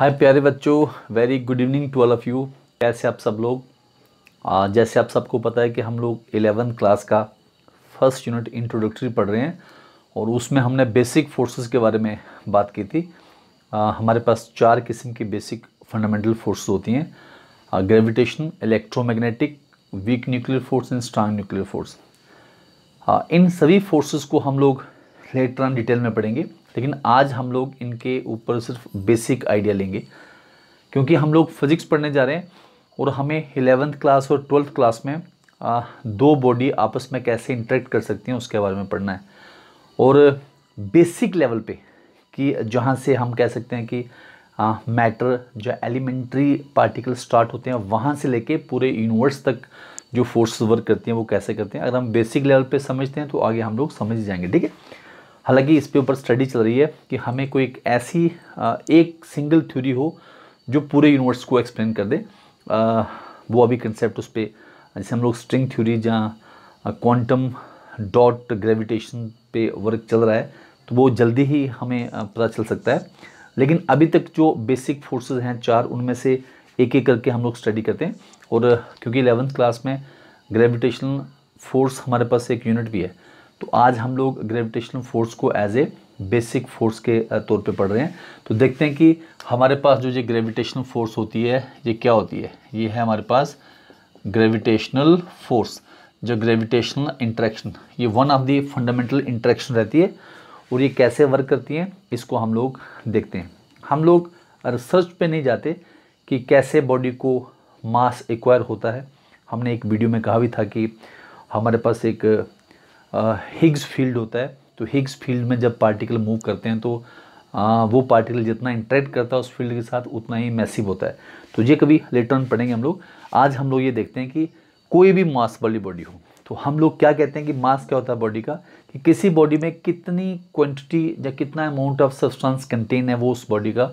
हाय प्यारे बच्चों very good evening to all of you कैसे आप सब लोग आ, जैसे आप सबको पता है कि हम लोग एलेवन क्लास का फर्स्ट यूनिट इंट्रोडक्टरी पढ़ रहे हैं और उसमें हमने बेसिक फोर्सेस के बारे में बात की थी आ, हमारे पास चार किस्म की बेसिक फंडामेंटल फोर्स होती हैं gravitation electromagnetic weak nuclear force and strong nuclear force इन सभी फोर्सेस को हम लोग लेटर ऑन डिटेल में पढ़ेंगे लेकिन आज हम लोग इनके ऊपर सिर्फ बेसिक आइडिया लेंगे क्योंकि हम लोग फिज़िक्स पढ़ने जा रहे हैं और हमें एलेवंथ क्लास और ट्वेल्थ क्लास में आ, दो बॉडी आपस में कैसे इंटरेक्ट कर सकती हैं उसके बारे में पढ़ना है और बेसिक लेवल पे कि जहाँ से हम कह सकते हैं कि आ, मैटर जो एलिमेंट्री पार्टिकल स्टार्ट होते हैं वहाँ से लेके पूरे यूनिवर्स तक जो फोर्स वर्क करती हैं वो कैसे करते हैं अगर हम बेसिक लेवल पे समझते हैं तो आगे हम लोग समझ जाएंगे ठीक है हालांकि इस पे ऊपर स्टडी चल रही है कि हमें कोई एक ऐसी एक सिंगल थ्योरी हो जो पूरे यूनिवर्स को एक्सप्लेन कर दे वो अभी कंसेप्ट उस पर जैसे हम लोग स्ट्रिंग थ्योरी जहाँ क्वांटम डॉट ग्रेविटेशन पे वर्क चल रहा है तो वो जल्दी ही हमें पता चल सकता है लेकिन अभी तक जो बेसिक फोर्सेस हैं चार उनमें से एक एक करके हम लोग स्टडी करते हैं और क्योंकि एलेवंथ क्लास में ग्रेविटेशनल फोर्स हमारे पास एक यूनिट भी है तो आज हम लोग ग्रेविटेशनल फोर्स को एज ए बेसिक फोर्स के तौर पे पढ़ रहे हैं तो देखते हैं कि हमारे पास जो ये ग्रेविटेशनल फोर्स होती है ये क्या होती है ये है हमारे पास ग्रेविटेशनल फोर्स जो ग्रेविटेशनल इंट्रैक्शन ये one of the fundamental interaction रहती है और ये कैसे वर्क करती हैं इसको हम लोग देखते हैं हम लोग रिसर्च पे नहीं जाते कि कैसे बॉडी को मास एक्वायर होता है हमने एक वीडियो में कहा भी था कि हमारे पास एक हिग्स फील्ड होता है तो हिग्स फील्ड में जब पार्टिकल मूव करते हैं तो आ, वो पार्टिकल जितना इंटरेक्ट करता है उस फील्ड के साथ उतना ही मैसिव होता है तो ये कभी लेटर ऑन पढ़ेंगे हम लोग आज हम लोग ये देखते हैं कि कोई भी मास वाली बॉडी हो तो हम लोग क्या कहते हैं कि मास क्या होता है बॉडी का कि किसी बॉडी में कितनी क्वांटिटी या कितना अमाउंट ऑफ सब्सटेंस कंटेन है वो उस बॉडी का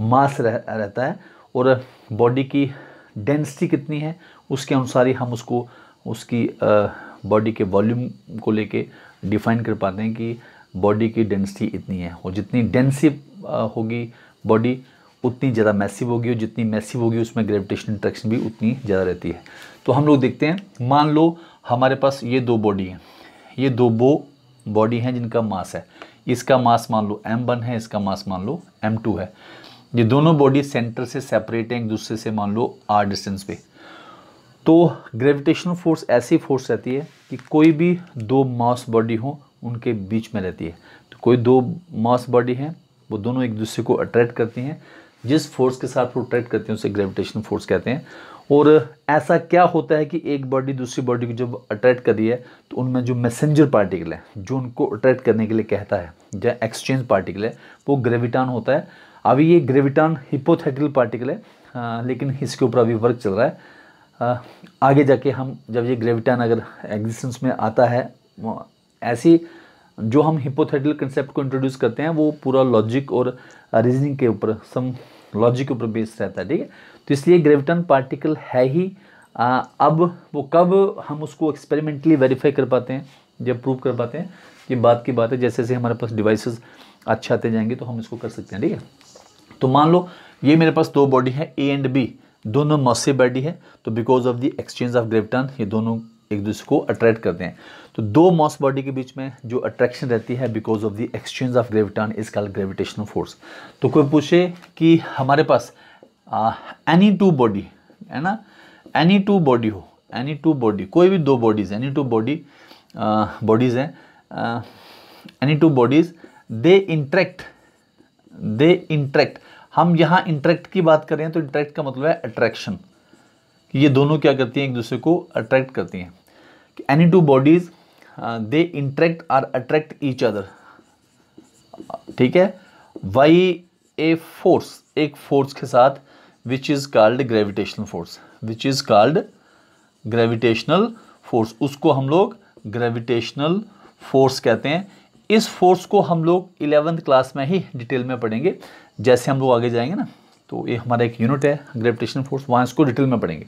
मास रह, रहता है और बॉडी की डेंसिटी कितनी है उसके अनुसार ही हम उसको उसकी आ, बॉडी के वॉल्यूम को लेके डिफाइन कर पाते हैं कि बॉडी की डेंसिटी इतनी है और जितनी डेंसिव होगी बॉडी उतनी ज़्यादा मैसिव होगी और जितनी मैसिव होगी उसमें ग्रेविटेशन अट्रैक्शन भी उतनी ज़्यादा रहती है तो हम लोग देखते हैं मान लो हमारे पास ये दो बॉडी हैं ये दो बो बॉडी हैं जिनका मास है इसका मास मान लो एम वन है इसका मास मान लो एम टू है ये दोनों बॉडी सेंटर से सेपरेट हैं एक दूसरे से मान लो आर डिस्टेंस पे तो ग्रेविटेशनल फोर्स ऐसी फोर्स रहती है कि कोई भी दो मास बॉडी हो उनके बीच में रहती है तो कोई दो मास बॉडी हैं वो दोनों एक दूसरे को अट्रैक्ट करती हैं जिस फोर्स के साथ वो अट्रैक्ट करती हैं उसे ग्रेविटेशनल फोर्स कहते हैं और ऐसा क्या होता है कि एक बॉडी दूसरी बॉडी को जब अट्रैक्ट करी है तो उनमें जो मैसेंजर पार्टिकल है जो उनको अट्रैक्ट करने के लिए कहता है या एक्सचेंज पार्टिकल है वो ग्रेविटान होता है अभी ये ग्रेविटान हिपोथेटिकल पार्टिकल है आ, हाँ, लेकिन इसके ऊपर अभी वर्क चल रहा है आगे जाके हम जब ये ग्रेविटान अगर एग्जिस्टेंस में आता है ऐसी जो हम हिपोथेटिकल कंसेप्ट को इंट्रोड्यूस करते हैं वो पूरा लॉजिक और रीजनिंग के ऊपर सम लॉजिक के ऊपर बेस्ड रहता है ठीक है तो इसलिए ग्रेविटन पार्टिकल है ही आ, अब वो कब हम उसको एक्सपेरिमेंटली वेरीफाई कर पाते हैं जब प्रूव कर पाते हैं ये बात की बात है जैसे जैसे हमारे पास डिवाइसेस अच्छे आते जाएंगे तो हम इसको कर सकते हैं ठीक है तो मान लो ये मेरे पास दो बॉडी है ए एंड बी दोनों मास बॉडी है तो because of the exchange of graviton ये दोनों एक दूसरे को अट्रैक्ट करते हैं तो दो मॉस बॉडी के बीच में जो अट्रैक्शन रहती है because of the exchange of graviton is called gravitational force तो कोई पूछे कि हमारे पास एनी टू बॉडी है ना एनी टू बॉडी हो एनी टू बॉडी कोई भी दो bodies any two body bodies हैं any two bodies they interact they interact हम यहां इंट्रैक्ट की बात कर रहे हैं तो इंट्रैक्ट का मतलब है अट्रैक्शन कि ये दोनों क्या करती हैं एक दूसरे को अट्रैक्ट करती हैं कि any two bodies they interact are attract each other ठीक है वाई ए फोर्स एक फोर्स के साथ which is called gravitational force which is called gravitational force उसको हम लोग ग्रेविटेशनल फोर्स कहते हैं इस फोर्स को हम लोग इलेवेंथ क्लास में ही डिटेल में पढ़ेंगे जैसे हम लोग आगे जाएंगे ना तो ये हमारा एक यूनिट है ग्रेविटेशन फोर्स वहाँ इसको डिटेल में पढ़ेंगे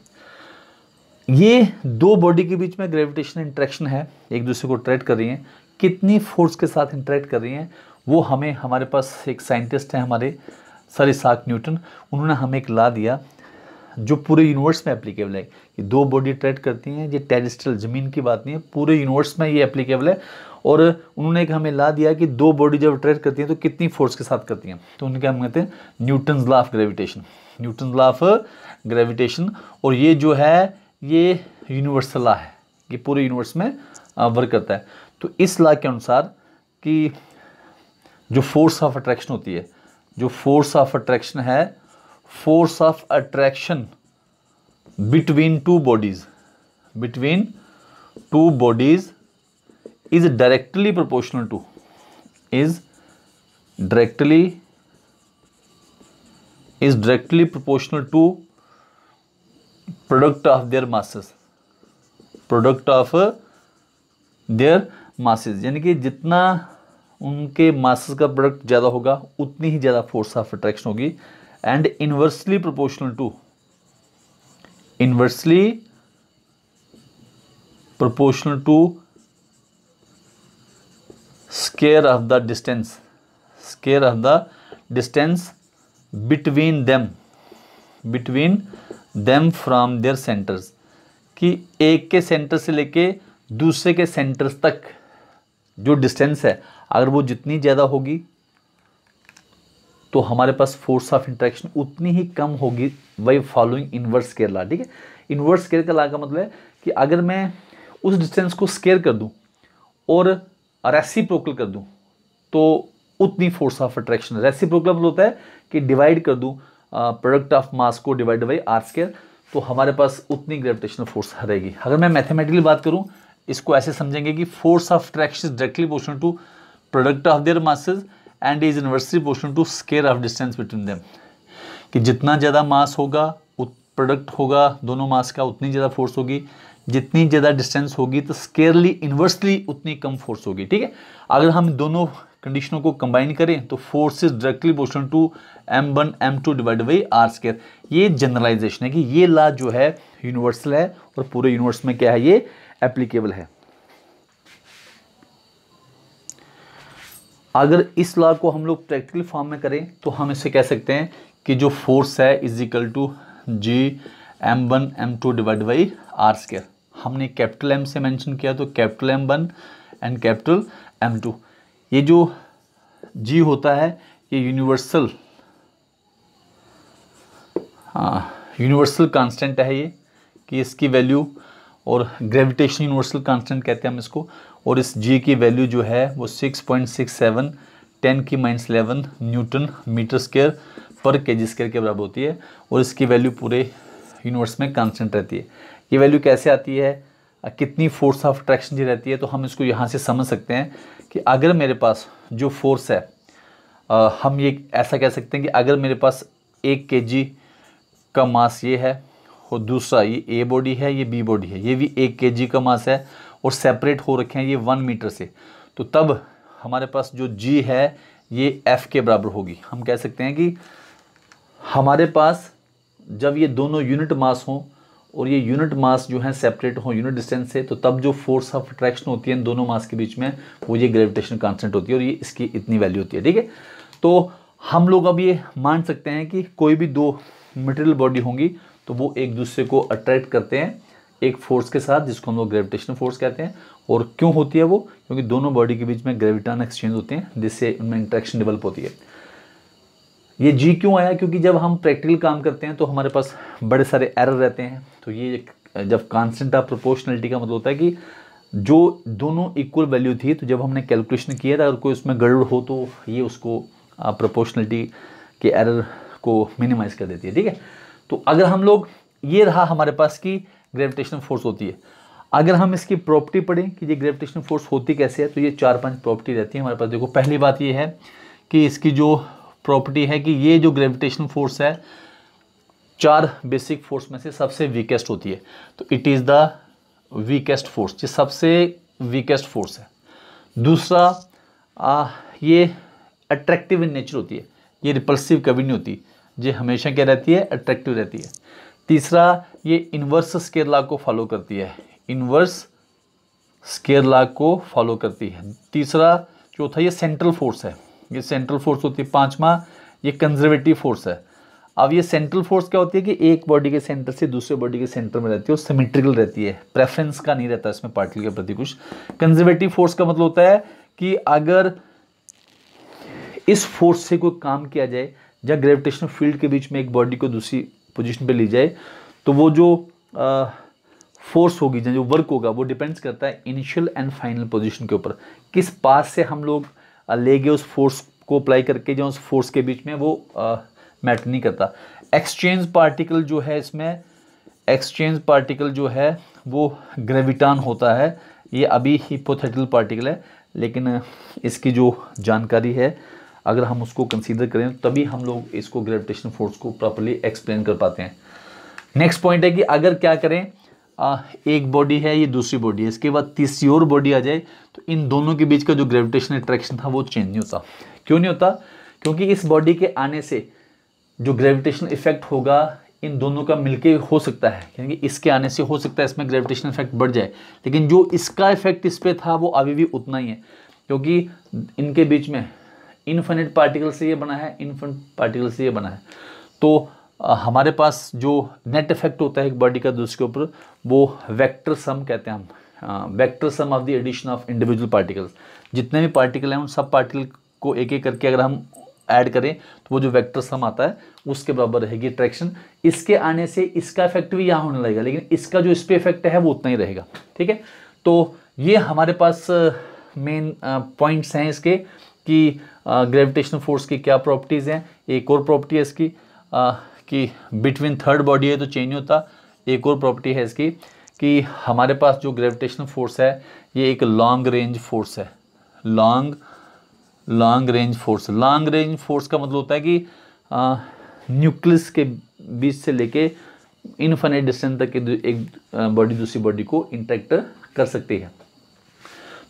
ये दो बॉडी के बीच में ग्रेविटेशन इंट्रैक्शन है एक दूसरे को ट्रैक्ट कर रही हैं कितनी फोर्स के साथ इंट्रैक्ट कर रही हैं वो हमें हमारे पास एक साइंटिस्ट हैं हमारे सर इसाक न्यूटन उन्होंने हमें एक ला दिया जो पूरे यूनिवर्स में एप्लीकेबल है ये दो बॉडी ट्रेड करती हैं ये टेरिस्ट्रल ज़मीन की बात नहीं है पूरे यूनिवर्स में ये एप्लीकेबल है और उन्होंने एक हमें ला दिया कि दो बॉडी जब अट्रैक्ट करती हैं तो कितनी फोर्स के साथ करती हैं तो उनके हम कहते हैं Newton law of gravitation Newton law of gravitation और ये जो है ये यूनिवर्सल ला है ये पूरे यूनिवर्स में वर्क करता है तो इस ला के अनुसार कि जो फोर्स ऑफ अट्रैक्शन होती है जो फोर्स ऑफ अट्रैक्शन है force of attraction between two bodies between two bodies is directly proportional to is directly is directly proportional to product of their masses product of their masses यानी कि जितना उनके masses का product ज़्यादा होगा उतनी ही ज़्यादा फोर्स ऑफ अट्रैक्शन होगी and inversely proportional to inversely proportional to square of the distance square of the distance between them between them from their centres कि एक के सेंटर से लेके दूसरे के सेंटर्स तक जो डिस्टेंस है अगर वो जितनी ज़्यादा होगी तो हमारे पास फोर्स ऑफ इंट्रैक्शन उतनी ही कम होगी वाई फॉलोइंग स्केयर केरला ठीक है इनवर्स स्केयर का ला का मतलब है कि अगर मैं उस डिस्टेंस को स्केयर कर दूं और रेसिप्रोकल कर दूँ तो उतनी फोर्स ऑफ अट्रैक्शन रेसिप्रोकल होता है कि डिवाइड कर दूं प्रोडक्ट ऑफ मास को डिवाइड बाई आर स्केयर तो हमारे पास उतनी ग्रेविटेशनल फोर्स रहेगी अगर मैं मैथमेटिकली बात करूँ इसको ऐसे समझेंगे कि force of attraction directly portion to product of their masses and is inversely portion to square of distance between them कि जितना ज़्यादा मास होगा प्रोडक्ट होगा दोनों मास का उतनी ज़्यादा फोर्स होगी जितनी ज़्यादा डिस्टेंस होगी तो स्केयरली इन्वर्सली उतनी कम फोर्स होगी ठीक है अगर हम दोनों कंडीशनों को कंबाइन करें तो force is directly portion to M one M two divide by R square ये जनरलाइजेशन है कि ये लॉ जो है यूनिवर्सल है और पूरे यूनिवर्स में क्या है ये एप्लीकेबल है अगर इस लॉ को हम लोग प्रैक्टिकल फॉर्म में करें तो हम इसे कह सकते हैं कि जो फोर्स है is equal to G M one M two divide by R square हमने कैपिटल एम से मेंशन किया तो capital M one and capital M two ये जो जी होता है ये यूनिवर्सल हाँ यूनिवर्सल कांस्टेंट है ये कि इसकी वैल्यू और ग्रेविटेशन यूनिवर्सल कांस्टेंट कहते हैं हम इसको और इस जी की वैल्यू जो है वो six point six seven ten की minus eleven newton metre square per K जी स्केयर के बराबर होती है और इसकी वैल्यू पूरे यूनिवर्स में कांस्टेंट रहती है ये वैल्यू कैसे आती है कितनी फोर्स ऑफ अट्रैक्शन जी रहती है तो हम इसको यहाँ से समझ सकते हैं कि अगर मेरे पास जो फोर्स है आ, हम ये ऐसा कह सकते हैं कि अगर मेरे पास एक के का मास ये है और दूसरा ये ए बॉडी है ये बी बॉडी है ये भी एक के का मास है और सेपरेट हो रखे हैं ये वन मीटर से तो तब हमारे पास जो जी है ये एफ़ के बराबर होगी हम कह सकते हैं कि हमारे पास जब ये दोनों यूनिट मास हों और ये यूनिट मास जो है सेपरेट हो यूनिट डिस्टेंस से तो तब जो फोर्स ऑफ अट्रैक्शन होती है इन दोनों मास के बीच में वो ये ग्रेविटेशन कांस्टेंट होती है और ये इसकी इतनी वैल्यू होती है ठीक है तो हम लोग अब ये मान सकते हैं कि कोई भी दो मटेरियल बॉडी होंगी तो वो एक दूसरे को अट्रैक्ट करते हैं एक फोर्स के साथ जिसको हम लोग ग्रेविटेशनल फोर्स कहते हैं और क्यों होती है वो क्योंकि दोनों बॉडी के बीच में ग्रेविटान एक्सचेंज होते हैं जिससे उनमें इंट्रैक्शन डेवलप होती है ये जी क्यों आया क्योंकि जब हम प्रैक्टिकल काम करते हैं तो हमारे पास बड़े सारे एरर रहते हैं तो ये जब कांस्टेंट ऑफ प्रोपोर्शनलिटी का मतलब होता है कि जो दोनों इक्वल वैल्यू थी तो जब हमने कैलकुलेशन किया था अगर कोई उसमें गड़बड़ हो तो ये उसको प्रोपोर्शनलिटी के एरर को मिनिमाइज़ कर देती है ठीक है तो अगर हम लोग ये रहा हमारे पास कि ग्रेविटेशनल फोर्स होती है अगर हम इसकी प्रॉपर्टी पढ़ें कि ये ग्रेविटेशन फोर्स होती कैसे है तो ये चार पांच प्रॉपर्टी रहती है हमारे पास देखो पहली बात ये है कि इसकी जो प्रॉपर्टी है कि ये जो ग्रेविटेशन फोर्स है चार बेसिक फोर्स में से सबसे वीकेस्ट होती है तो it is the weakest force ये सबसे वीकेस्ट फोर्स है दूसरा आ, ये अट्रैक्टिव इन नेचर होती है ये रिपल्सिव कभी नहीं होती ये हमेशा क्या रहती है अट्रैक्टिव रहती है तीसरा ये इन्वर्स स्केयर लाग को फॉलो करती है इन्वर्स स्केयर लाग को फॉलो करती है तीसरा चौथा ये सेंट्रल फोर्स है ये सेंट्रल फोर्स होती है पांचवा ये कंजर्वेटिव फोर्स है अब ये सेंट्रल फोर्स क्या होती है कि एक बॉडी के सेंटर से दूसरे बॉडी के सेंटर में रहती है और सिमेट्रिकल रहती है प्रेफरेंस का नहीं रहता इसमें पार्टिकल के प्रति कुछ कंजर्वेटिव फोर्स का मतलब होता है कि अगर इस फोर्स से कोई काम किया जाए या ग्रेविटेशनल फील्ड के बीच में एक बॉडी को दूसरी पोजिशन पर ली जाए तो वो जो आ, फोर्स होगी जो वर्क होगा वो डिपेंड्स करता है इनिशियल एंड फाइनल पोजिशन के ऊपर किस पास से हम लोग लेगे उस फोर्स को अप्लाई करके जो उस फोर्स के बीच में वो मैटर नहीं करता एक्सचेंज पार्टिकल जो है इसमें एक्सचेंज पार्टिकल जो है वो ग्रेविटान होता है ये अभी हिपोथेटिकल पार्टिकल है लेकिन इसकी जो जानकारी है अगर हम उसको कंसीडर करें तभी हम लोग इसको ग्रेविटेशन फोर्स को प्रॉपरली एक्सप्लेन कर पाते हैं नेक्स्ट पॉइंट है कि अगर क्या करें आ, एक बॉडी है ये दूसरी बॉडी है इसके बाद तीसरी और बॉडी आ जाए तो इन दोनों के बीच का जो ग्रेविटेशन अट्रैक्शन था वो चेंज नहीं होता क्यों नहीं होता क्योंकि इस बॉडी के आने से जो ग्रेविटेशन इफेक्ट होगा इन दोनों का मिलके हो सकता है यानी कि इसके आने से हो सकता है इसमें ग्रेविटेशन इफेक्ट बढ़ जाए लेकिन जो इसका इफेक्ट इस पर था वो अभी भी उतना ही है क्योंकि इनके बीच में इनफिनिट पार्टिकल से ये बना है इनफिनिट पार्टिकल से ये बना है तो हमारे पास जो नेट इफेक्ट होता है एक बॉडी का दूसरे के ऊपर वो वेक्टर सम कहते हैं हम vector sum of the addition of individual particles जितने भी पार्टिकल हैं उन सब पार्टिकल को एक एक करके अगर हम ऐड करें तो वो जो वेक्टर सम आता है उसके बराबर रहेगी अट्रैक्शन इसके आने से इसका इफेक्ट भी यहाँ होने लगेगा लेकिन इसका जो इस पर इफेक्ट है वो उतना ही रहेगा ठीक है तो ये हमारे पास मेन पॉइंट्स हैं इसके कि ग्रेविटेशन फोर्स की क्या प्रॉपर्टीज़ हैं एक और प्रॉपर्टी है इसकी आ, कि बिटवीन थर्ड बॉडी है तो चेंज होता एक और प्रॉपर्टी है इसकी कि हमारे पास जो ग्रेविटेशनल फोर्स है ये एक लॉन्ग रेंज फोर्स है long long range force long range force का मतलब होता है कि न्यूक्लियस के बीच से लेके इनफाइनाइट डिस्टेंस तक एक बॉडी दूसरी बॉडी को इंटरेक्ट कर सकती है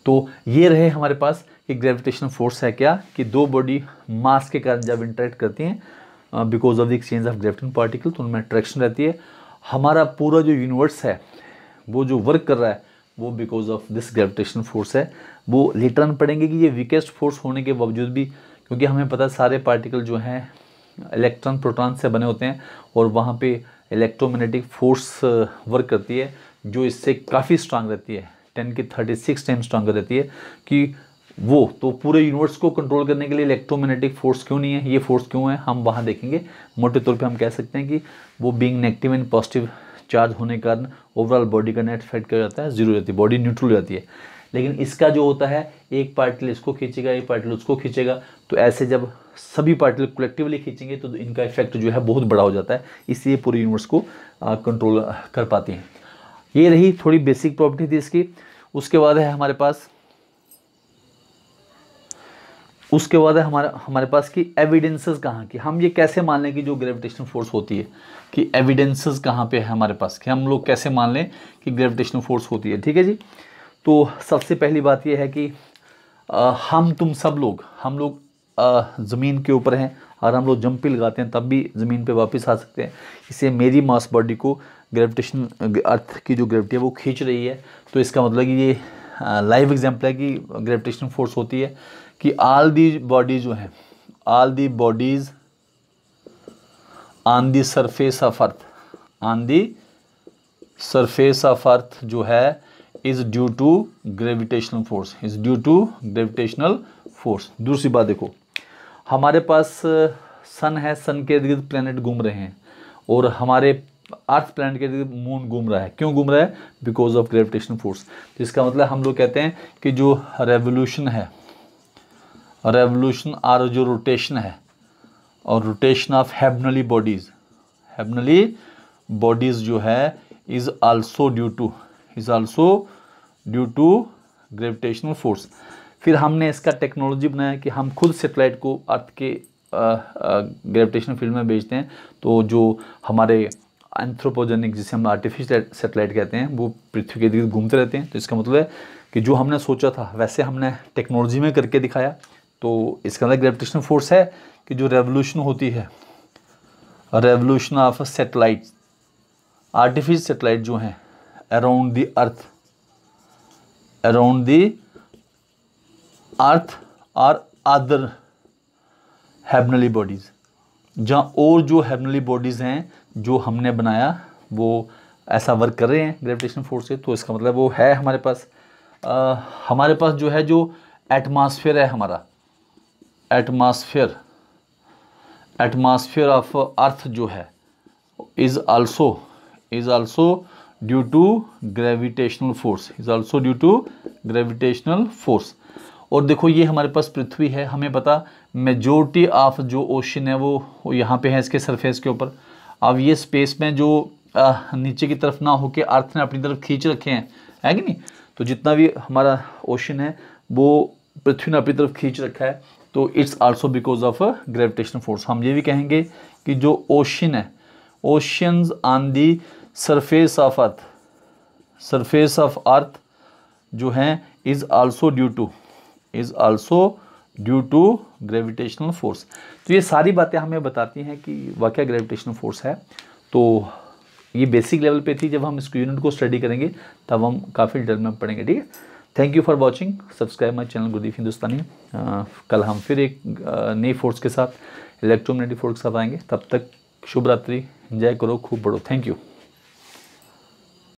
तो ये रहे हमारे पास कि ग्रेविटेशनल फोर्स है क्या कि दो बॉडी मास के कारण जब इंटरेक्ट करती हैं because of the exchange of gravitation particle तो उनमें अट्रैक्शन रहती है हमारा पूरा जो यूनिवर्स है वो जो वर्क कर रहा है वो because of this gravitation force है वो लेटर ऑन पढ़ेंगे कि ये वीकेस्ट फोर्स होने के बावजूद भी क्योंकि हमें पता है सारे पार्टिकल जो हैं इलेक्ट्रॉन प्रोटॉन से बने होते हैं और वहाँ पे इलेक्ट्रोमैग्नेटिक फोर्स वर्क करती है जो इससे काफ़ी स्ट्रांग रहती है टेन की थर्टी सिक्स टाइम स्ट्रांग रहती है कि वो तो पूरे यूनिवर्स को कंट्रोल करने के लिए इलेक्ट्रोमैग्नेटिक फोर्स क्यों नहीं है ये फोर्स क्यों है हम वहाँ देखेंगे मोटे तौर पर हम कह सकते हैं कि वो being negative and positive charge होने के कारण ओवरऑल बॉडी का नेट इफेक्ट क्या जाता है जीरो हो जाती है बॉडी न्यूट्रल हो जाती है लेकिन इसका जो होता है एक पार्टिकल इसको खींचेगा एक पार्टिल उसको खींचेगा तो ऐसे जब सभी पार्टिकल कलेक्टिवली खींचेंगे तो इनका इफेक्ट जो है बहुत बड़ा हो जाता है इसलिए पूरे यूनिवर्स को कंट्रोल कर पाती हैं ये रही थोड़ी बेसिक प्रॉपर्टी थी इसकी उसके बाद है हमारे पास उसके बाद है हमारा हमारे पास कि एविडेंसेस कहाँ की हम ये कैसे मान लें कि जो ग्रेविटेशनल फोर्स होती है कि एविडेंसेस कहाँ पे है हमारे पास कि हम लोग कैसे मान लें कि ग्रेविटेशनल फोर्स होती है ठीक है जी तो सबसे पहली बात यह है कि आ, हम तुम सब लोग हम लोग ज़मीन के ऊपर हैं और हम लोग जंप भी लगाते हैं तब भी ज़मीन पर वापस आ सकते हैं इससे मेरी मास बॉडी को ग्रेविटेशन अर्थ की जो ग्रेविटी है वो खींच रही है तो इसका मतलब कि ये लाइव एग्जाम्पल है कि ग्रेविटेशन फोर्स होती है कि आल दी बॉडी जो है all the bodies on the surface of earth on the surface of earth जो है is due to gravitational force is due to gravitational force दूसरी बात देखो हमारे पास सन uh, है सन के इर्द गिर्द घूम रहे हैं और हमारे अर्थ प्लानट के इर्द मून घूम रहा है क्यों घूम रहा है बिकॉज ऑफ ग्रेविटेशनल फोर्स इसका मतलब हम लोग कहते हैं कि जो रेवोल्यूशन है रेवोल्यूशन आर जो रोटेशन है और rotation of heavenly bodies heavenly bodies जो है is also due to is also due to gravitational force फिर हमने इसका टेक्नोलॉजी बनाया कि हम खुद सेटेलाइट को अर्थ के ग्रेविटेशनल फील्ड में भेजते हैं तो जो हमारे एंथ्रोपोजेनिक जिसे हम आर्टिफिशियल सेटेलाइट कहते हैं वो पृथ्वी के दिख घूमते रहते हैं तो इसका मतलब है कि जो हमने सोचा था वैसे हमने टेक्नोलॉजी में करके दिखाया तो इसके अंदर ग्रेविटेशन फोर्स है कि जो रेवोल्यूशन होती है revolution of satellite artificial satellite जो हैं around the earth around the earth और अदर हेबनली बॉडीज़ जहाँ और जो हेबनली बॉडीज़ हैं जो हमने बनाया वो ऐसा वर्क कर रहे हैं ग्रेविटेशन फोर्स से तो इसका मतलब वो है हमारे पास आ, हमारे पास जो है जो एटमॉस्फेयर है हमारा एटमॉस्फेयर एटमॉस्फेयर ऑफ अर्थ जो है is also is also due to gravitational force is also due to gravitational force और देखो ये हमारे पास पृथ्वी है हमें पता मेजोरिटी ऑफ जो ओशन है वो यहाँ पे है इसके सरफेस के ऊपर अब ये स्पेस में जो नीचे की तरफ ना होके अर्थ ने अपनी तरफ खींच रखे हैं है कि नहीं तो जितना भी हमारा ओशन है वो पृथ्वी ने अपनी तरफ खींच रखा है तो it's also because of gravitation force हम ये भी कहेंगे कि जो ओशन है oceans on the surface of earth surface of earth जो हैं is also due to is also due to gravitational force तो ये सारी बातें हमें बताती हैं कि वाक्य ग्रेविटेशनल फोर्स है तो ये बेसिक लेवल पे थी जब हम इसको यूनिट को स्टडी करेंगे तब हम काफ़ी डिटेल में पढ़ेंगे ठीक है thank you for watching subscribe my channel Gurdeep Hindustani कल हम फिर एक uh, नई फोर्स के साथ इलेक्ट्रोमैग्नेटिक फोर्स के साथ आएंगे तब तक शुभ रात्रि एंजॉय करो खूब बढ़ो थैंक यू